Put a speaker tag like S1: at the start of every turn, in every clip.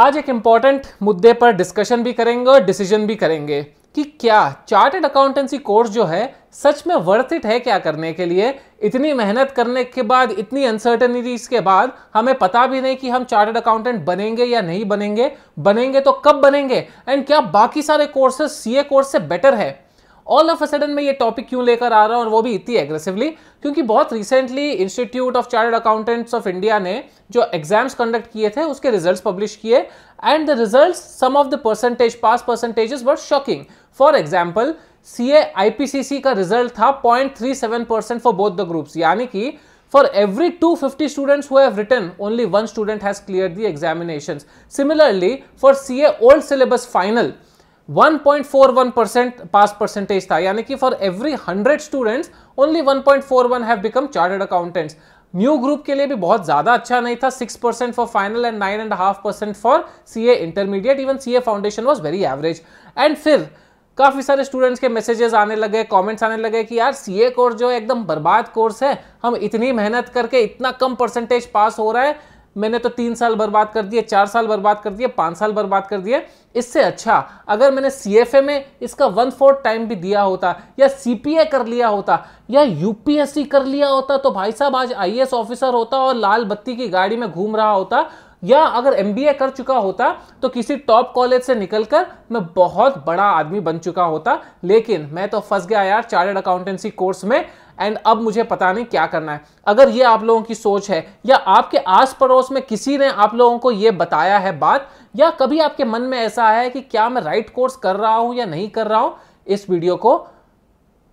S1: आज एक इम्पॉर्टेंट मुद्दे पर डिस्कशन भी करेंगे और डिसीजन भी करेंगे कि क्या चार्टेड अकाउंटेंसी कोर्स जो है सच में वर्थ इट है क्या करने के लिए इतनी मेहनत करने के बाद इतनी अनसर्टनिटीज़ के बाद हमें पता भी नहीं कि हम चार्टेड अकाउंटेंट बनेंगे या नहीं बनेंगे बनेंगे तो कब बनेंगे एंड क्या बाकी सारे कोर्सेस सीए कोर्स से बेटर है ऑल ऑफ अ सडन मैं ये टॉपिक क्यों लेकर आ रहा हूँ और वो भी इतनी एग्रेसिवली क्योंकि बहुत recently institute of chartered accountants of India ने जो एग्जाम्स कंडक्ट किए थे उसके रिजल्ट्स पब्लिश किए and the results some of the percentage pass percentages were shocking for example C A I P C C का result था point three seven percent for both the groups यानी कि For every 250 students who have written, only one student has cleared the examinations. Similarly, for CA old syllabus final, 1.41 percent pass percentage था यानी कि for every hundred students only 1.41 have become chartered accountants new group के लिए भी बहुत ज्यादा अच्छा नहीं था six percent for final and nine and half percent for C A intermediate even C A foundation was very average and फिर काफ़ी सारे स्टूडेंट्स के मैसेजेस आने लगे कमेंट्स आने लगे कि यार सीए कोर्स जो है एकदम बर्बाद कोर्स है हम इतनी मेहनत करके इतना कम परसेंटेज पास हो रहा है मैंने तो तीन साल बर्बाद कर दिए चार साल बर्बाद कर दिए पाँच साल बर्बाद कर दिए इससे अच्छा अगर मैंने सी में इसका वन फोर्थ टाइम भी दिया होता या सी कर लिया होता या यूपीएससी कर लिया होता तो भाई साहब आज आई ऑफिसर होता और लाल बत्ती की गाड़ी में घूम रहा होता या अगर एम कर चुका होता तो किसी टॉप कॉलेज से निकलकर मैं बहुत बड़ा आदमी बन चुका होता लेकिन मैं तो फंस गया यार चार्टर्ड अकाउंटेंसी कोर्स में एंड अब मुझे पता नहीं क्या करना है अगर ये आप लोगों की सोच है या आपके आस पड़ोस में किसी ने आप लोगों को ये बताया है बात या कभी आपके मन में ऐसा आया है कि क्या मैं राइट कोर्स कर रहा हूँ या नहीं कर रहा हूँ इस वीडियो को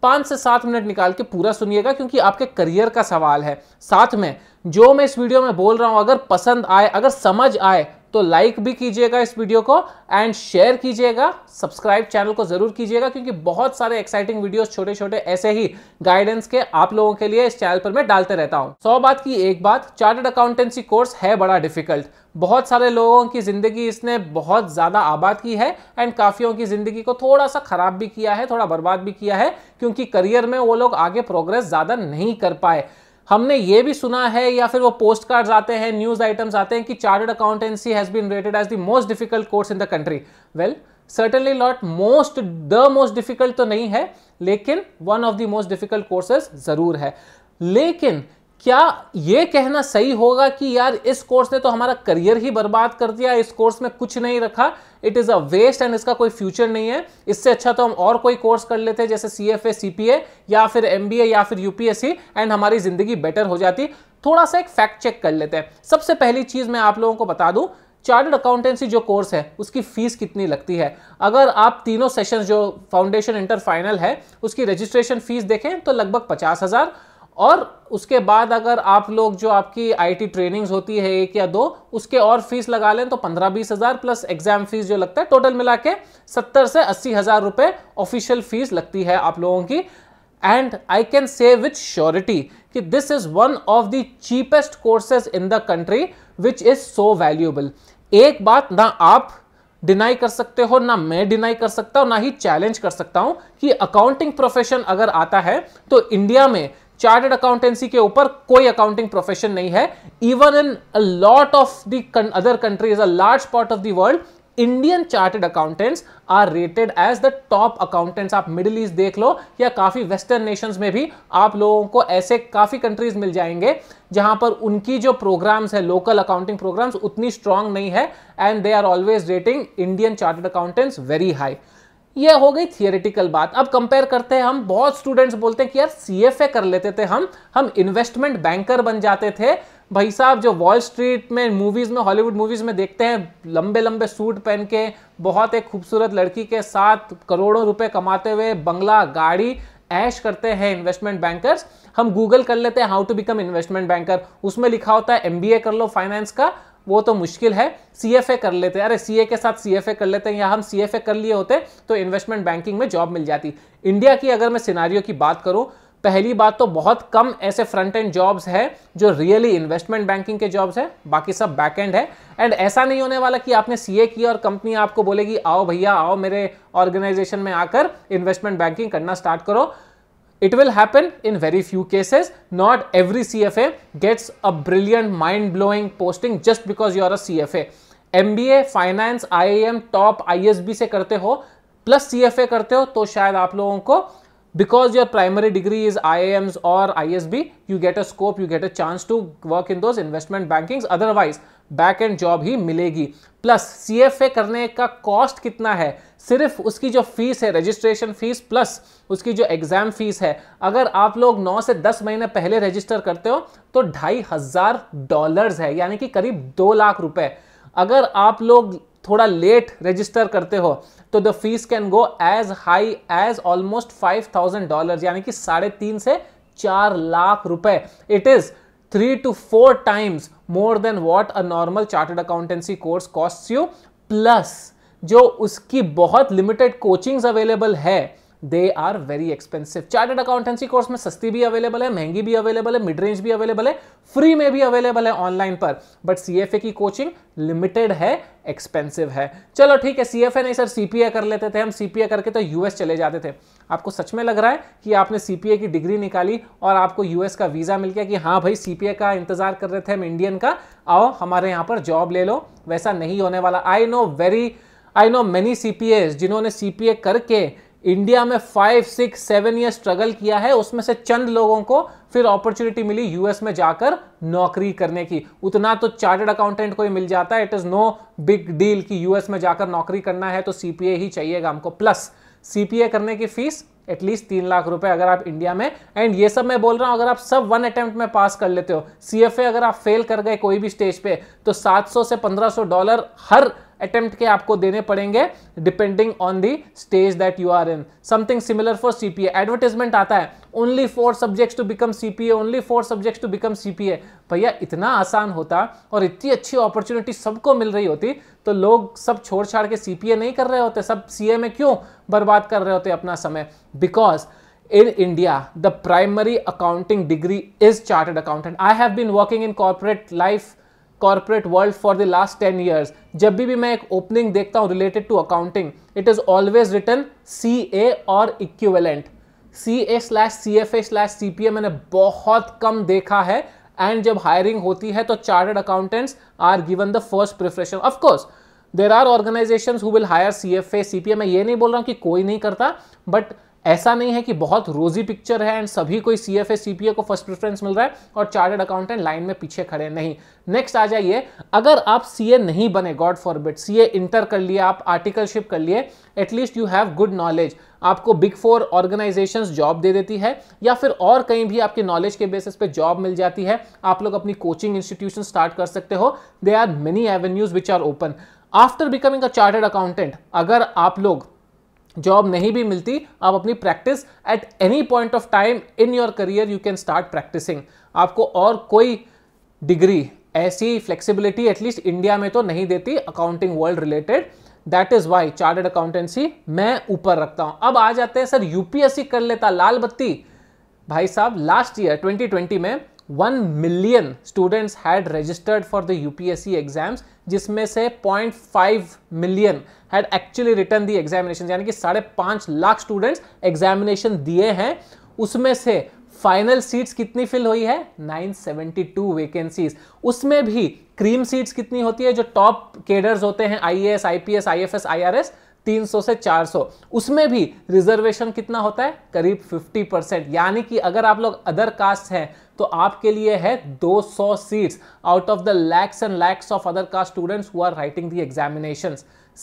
S1: पाँच से सात मिनट निकाल के पूरा सुनिएगा क्योंकि आपके करियर का सवाल है साथ में जो मैं इस वीडियो में बोल रहा हूँ अगर पसंद आए अगर समझ आए तो लाइक भी कीजिएगा इस वीडियो को एंड शेयर कीजिएगा सब्सक्राइब चैनल को ज़रूर कीजिएगा क्योंकि बहुत सारे एक्साइटिंग वीडियोस छोटे छोटे ऐसे ही गाइडेंस के आप लोगों के लिए इस चैनल पर मैं डालते रहता हूं सौ बात की एक बात चार्टर्ड अकाउंटेंसी कोर्स है बड़ा डिफिकल्ट बहुत सारे लोगों की ज़िंदगी इसने बहुत ज़्यादा आबाद की है एंड काफ़ियों की ज़िंदगी को थोड़ा सा ख़राब भी किया है थोड़ा बर्बाद भी किया है क्योंकि करियर में वो लोग आगे प्रोग्रेस ज़्यादा नहीं कर पाए हमने ये भी सुना है या फिर वो पोस्ट कार्ड आते हैं न्यूज आइटम्स आते हैं कि chartered accountancy has been rated as the most difficult course in the country well certainly not most the most difficult तो नहीं है लेकिन one of the most difficult courses जरूर है लेकिन क्या ये कहना सही होगा कि यार इस कोर्स ने तो हमारा करियर ही बर्बाद कर दिया इस कोर्स में कुछ नहीं रखा it is a waste and इसका कोई फ्यूचर नहीं है इससे अच्छा तो हम और कोई कोर्स कर लेते हैं जैसे सी एफ ए सी पी ए या फिर एम बी ए या फिर U P S C and हमारी ज़िंदगी बेटर हो जाती थोड़ा सा एक फैक्ट चेक कर लेते हैं सबसे पहली चीज़ मैं आप लोगों को बता दूँ चार्टर्ड अकाउंटेंसी जो कोर्स है उसकी फीस कितनी लगती है अगर आप तीनों सेशंस जो फाउंडेशन इंटर फाइनल है उसकी रजिस्ट्रेशन फीस देखें तो लगभग पचास हज़ार और उसके बाद अगर आप लोग जो आपकी आईटी ट्रेनिंग्स होती है एक या दो उसके और फीस लगा लें तो पंद्रह बीस हज़ार प्लस एग्जाम फीस जो लगता है टोटल मिला के सत्तर से अस्सी हज़ार रुपये ऑफिशियल फीस लगती है आप लोगों की and I can say with surety कि this is one of the cheapest courses in the country which is so valuable एक बात ना आप डिनाई कर सकते हो ना मैं डिनाई कर सकता हूँ ना ही चैलेंज कर सकता हूँ कि अकाउंटिंग प्रोफेशन अगर आता है तो इंडिया में चार्टर्ड अकाउंटेंसी के ऊपर कोई अकाउंटिंग प्रोफेशन नहीं है even in lot of the other countries a large part of the world Indian chartered accountants are rated as the top accountants आप मिडिल ईस्ट देख लो या काफ़ी वेस्टर्न नेशंस में भी आप लोगों को ऐसे काफ़ी कंट्रीज मिल जाएंगे जहां पर उनकी जो प्रोग्राम्स है लोकल अकाउंटिंग प्रोग्राम्स उतनी स्ट्रांग नहीं है and they are always rating Indian chartered accountants very high ये हो गई थियोरिटिकल बात अब कंपेयर करते हैं हम बहुत स्टूडेंट्स बोलते हैं कि यार सीएफए कर लेते थे हम हम इन्वेस्टमेंट बैंकर बन जाते थे भाई साहब जो वॉल स्ट्रीट में मूवीज़ में हॉलीवुड मूवीज़ में देखते हैं लंबे लंबे सूट पहन के बहुत एक खूबसूरत लड़की के साथ करोड़ों रुपए कमाते हुए बंगला गाड़ी ऐश करते हैं इन्वेस्टमेंट बैंकर्स हम गूगल कर लेते हैं how to become investment banker उसमें लिखा होता है एमबीए कर लो फाइनेंस का वो तो मुश्किल है सी एफ ए कर लेते अरे सी ए के साथ सी एफ ए कर लेते हैं या हम सी एफ ए कर लिए होते तो इन्वेस्टमेंट बैंकिंग में जॉब मिल जाती इंडिया की अगर मैं सिनारियों की बात करूँ पहली बात तो बहुत कम ऐसे फ्रंट एंड जॉब्स है जो रियली इन्वेस्टमेंट बैंकिंग के जॉब्स है बाकी सब बैक एंड है एंड ऐसा नहीं होने वाला कि आपने सीए किया और कंपनी आपको बोलेगी आओ भैया आओ मेरे ऑर्गेनाइजेशन में आकर इन्वेस्टमेंट बैंकिंग करना स्टार्ट करो It will happen in very few cases. Not every CFA gets a brilliant mind-blowing posting just because you are a CFA. MBA, finance iim top isb se karte ho plus cfa karte ho to shayad aap logon ko because your primary degree is IAMs or ISB, you get a scope, you get a chance to work in those investment bankings. Otherwise, back end job ही मिलेगी plus सी F ए करने का cost कितना है सिर्फ उसकी जो fees है रजिस्ट्रेशन फीस प्लस उसकी जो एग्ज़ाम फीस है अगर आप लोग 9 से 10 महीने पहले रजिस्टर करते हो तो ढाई हज़ार डॉलर्स है यानी कि करीब दो लाख रुपए अगर आप लोग थोड़ा लेट रजिस्टर करते हो तो the fees can go as high as almost five thousand dollar यानी कि साढ़े तीन से चार लाख रुपए it is three to four times more than what a normal chartered accountancy course cost you plus जो उसकी बहुत लिमिटेड कोचिंग्स अवेलेबल है they are very expensive chartered accountancy course में सस्ती भी अवेलेबल है महंगी भी अवेलेबल है मिड रेंज भी अवेलेबल है फ्री में भी अवेलेबल है ऑनलाइन पर बट सी की कोचिंग लिमिटेड है एक्सपेंसिव है चलो ठीक है सी एफ ए नहीं सर सी पी ए कर लेते थे हम सी पी ए करके तो यूएस चले जाते थे आपको सच में लग रहा है कि आपने सी की डिग्री निकाली और आपको यूएस का वीज़ा मिल गया कि हाँ भाई सी पी ए का इंतज़ार कर रहे थे हम इंडियन का आओ हमारे यहाँ पर जॉब ले लो वैसा नहीं होने वाला I know very I know many C P S जिन्होंने सी पी ए करके इंडिया में five six seven year struggle किया है उसमें से चंद लोगों को फिर अपॉर्चुनिटी मिली यूएस में जाकर नौकरी करने की उतना तो चार्टर्ड अकाउंटेंट को ही मिल जाता है it is no big deal कि यूएस में जाकर नौकरी करना है तो सीपीए ही चाहिएगा हमको प्लस सीपीए करने की फीस एटलीस्ट तीन लाख रुपए अगर आप इंडिया में एंड ये सब मैं बोल रहा हूं अगर आप सब वन अटेम्प्ट में पास कर लेते हो सीएफए अगर आप फेल कर गए कोई भी स्टेज पे तो 700 से 1500 डॉलर हर अटेम्प्ट के आपको देने पड़ेंगे depending on the stage that you are in something similar for CPA advertisement आता है only four subjects to become CPA only four subjects to become CPA भैया इतना आसान होता और इतनी अच्छी अपॉर्चुनिटी सबको मिल रही होती तो लोग सब छोड़ छाड़ के सीपीए नहीं कर रहे होते सब सीए में क्यों बर्बाद कर रहे होते अपना समय because in India the primary accounting degree is chartered accountant I have been working in corporate life corporate world for the last ten years जब भी, भी मैं एक ओपनिंग देखता हूँ related to accounting it is always written C A और equivalent C A slash C F A slash C P A मैंने बहुत कम देखा है एंड जब हायरिंग होती है तो chartered accountants are given the first preference of course there are organization who will hire C F A C P A मैं ये नहीं बोल रहा हूँ कि कोई नहीं करता बट ऐसा नहीं है कि बहुत रोजी पिक्चर है एंड सभी कोई सी एफ सीपीए को फर्स्ट प्रेफरेंस मिल रहा है और चार्टर्ड अकाउंटेंट लाइन में पीछे खड़े नहीं नेक्स्ट आ जाइए अगर आप सीए नहीं बने गॉड फॉरबिट सीए इंटर कर लिए आप आर्टिकलशिप कर लिए at least you have good knowledge आपको बिग फोर ऑर्गेनाइजेशन जॉब दे देती है या फिर और कहीं भी आपके नॉलेज के बेसिस पे जॉब मिल जाती है आप लोग अपनी कोचिंग इंस्टीट्यूशन स्टार्ट कर सकते हो they are many avenues which are open after becoming a chartered accountant अगर आप लोग जॉब नहीं भी मिलती आप अपनी practice at any point of time in your career you can start practicing आपको और कोई डिग्री ऐसी फ्लेक्सिबिलिटी एटलीस्ट इंडिया में तो नहीं देती accounting world related that is why chartered accountancy मैं ऊपर रखता हूं अब आ जाते हैं सर यूपीएससी कर लेता लाल बत्ती भाई साहब लास्ट ईयर 2020 में one million students had registered for the UPSC exams जिसमें से 0.5 million had actually written the examination यानी कि साढ़े पाँच लाख स्टूडेंट्स एग्जामिनेशन दिए हैं उसमें से फाइनल सीट्स कितनी फिल हुई है 972 वैकेंसीज उसमें भी क्रीम सीट्स कितनी होती है जो टॉप केडर्स होते हैं आईएएस आईपीएस आईएफएस आईआरएस 300 से 400 उसमें भी रिजर्वेशन कितना होता है करीब 50 परसेंट यानी कि अगर आप लोग अदर कास्ट हैं तो आपके लिए है 200 seats out of the lakhs and lakhs of other caste students who are writing the examination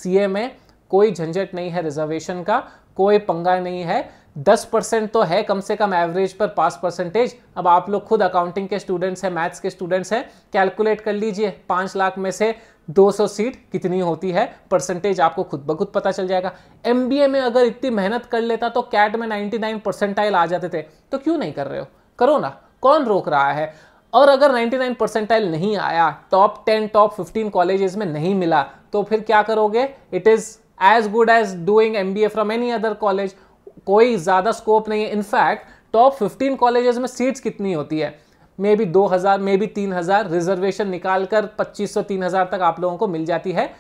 S1: सी में कोई झंझट नहीं है रिजर्वेशन का कोई पंगा नहीं है दस परसेंट तो है कम से कम एवरेज पर पास परसेंटेज अब आप लोग खुद अकाउंटिंग के स्टूडेंट्स हैं मैथ्स के स्टूडेंट्स हैं कैलकुलेट कर लीजिए पाँच लाख में से 200 सीट कितनी होती है परसेंटेज आपको खुद ब खुद पता चल जाएगा एम में अगर इतनी मेहनत कर लेता तो कैट में 99 परसेंटाइल आ जाते थे तो क्यों नहीं कर रहे हो करो ना कौन रोक रहा है और अगर 99 परसेंटाइल नहीं आया टॉप 10 टॉप 15 कॉलेजेस में नहीं मिला तो फिर क्या करोगे it is as good as doing M from any other college कोई ज़्यादा स्कोप नहीं है इनफैक्ट टॉप 15 कॉलेजेस में सीट्स कितनी होती है maybe 2000 maybe 3000 reservation निकाल कर तीन हजार तक आप लोगों को मिल जाती है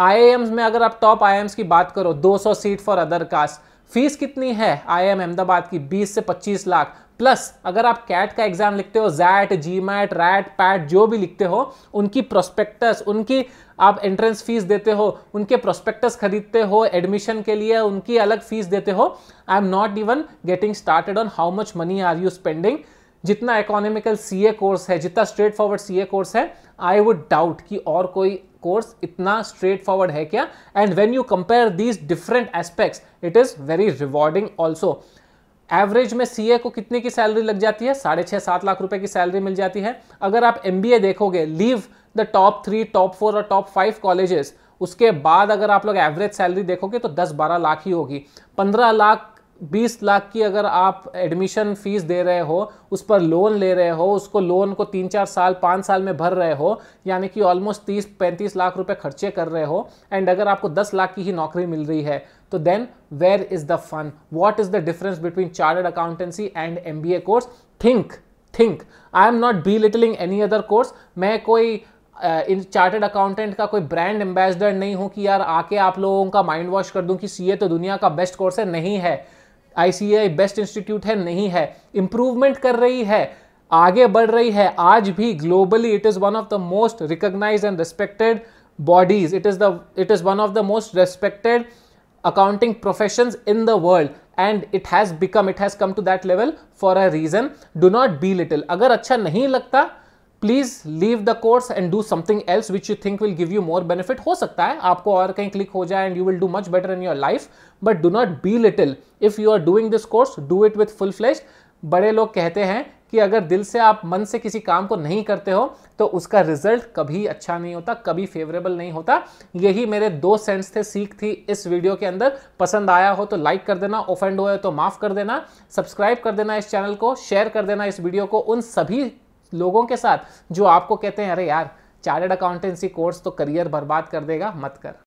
S1: आई में अगर आप टॉप आई की बात करो 200 seat for other caste fees कितनी है आई एम अहमदाबाद की 20 से 25 लाख प्लस अगर आप कैट का एग्जाम लिखते हो जैट जी मैट रैट पैट जो भी लिखते हो उनकी प्रोस्पेक्टस उनकी आप एंट्रेंस फीस देते हो उनके प्रोस्पेक्टस खरीदते हो एडमिशन के लिए उनकी अलग फीस देते हो I am not even getting started on how much money are you spending जितना इकोनॉमिकल ए कोर्स है जितना स्ट्रेट फॉरवर्ड ए कोर्स है आई वुड डाउट कि और कोई कोर्स इतना स्ट्रेट फॉरवर्ड है क्या and when you compare these different aspects it is very rewarding also average में सीए को कितने की सैलरी लग जाती है साढ़े छः सात लाख रुपए की सैलरी मिल जाती है अगर आप एम देखोगे leave the top three top four और टॉप फाइव कॉलेजेस उसके बाद अगर आप लोग एवरेज सैलरी देखोगे तो दस बारह लाख ही होगी पंद्रह लाख बीस लाख की अगर आप एडमिशन फीस दे रहे हो उस पर लोन ले रहे हो उसको लोन को तीन चार साल पाँच साल में भर रहे हो यानी कि ऑलमोस्ट तीस पैंतीस लाख रुपए खर्चे कर रहे हो एंड अगर आपको दस लाख की ही नौकरी मिल रही है तो then where is the fun what is the difference between chartered accountancy and M B A course think think I am not belittling any other course मैं कोई uh, इन चार्टेड अकाउंटेंट का कोई ब्रांड एम्बेसडर नहीं हूं कि यार आके आप लोगों का माइंड वॉश कर दूं कि सी तो दुनिया का बेस्ट कोर्स है नहीं है आई बेस्ट इंस्टीट्यूट है नहीं है इंप्रूवमेंट कर रही है आगे बढ़ रही है आज भी globally it is one of the most recognise and respected bodies it is the it is one of the most respected accounting profession in the world and it has become it has come to that level for a reason do not belittle अगर अच्छा नहीं लगता please leave the course and do something else which you think will give you more benefit हो सकता है आपको और कहीं क्लिक हो जाए and you will do much better in your life but do not belittle if you are doing this course do it with full flash बड़े लोग कहते हैं कि अगर दिल से आप मन से किसी काम को नहीं करते हो तो उसका रिजल्ट कभी अच्छा नहीं होता कभी फेवरेबल नहीं होता यही मेरे दो सेंस थे सीख थी इस वीडियो के अंदर पसंद आया हो तो लाइक कर देना ऑफेंड हो तो माफ़ कर देना सब्सक्राइब कर देना इस चैनल को शेयर कर देना इस वीडियो को उन सभी लोगों के साथ जो आपको कहते हैं अरे यार चार्टेड अकाउंटेंसी कोर्स तो करियर बर्बाद कर देगा मत कर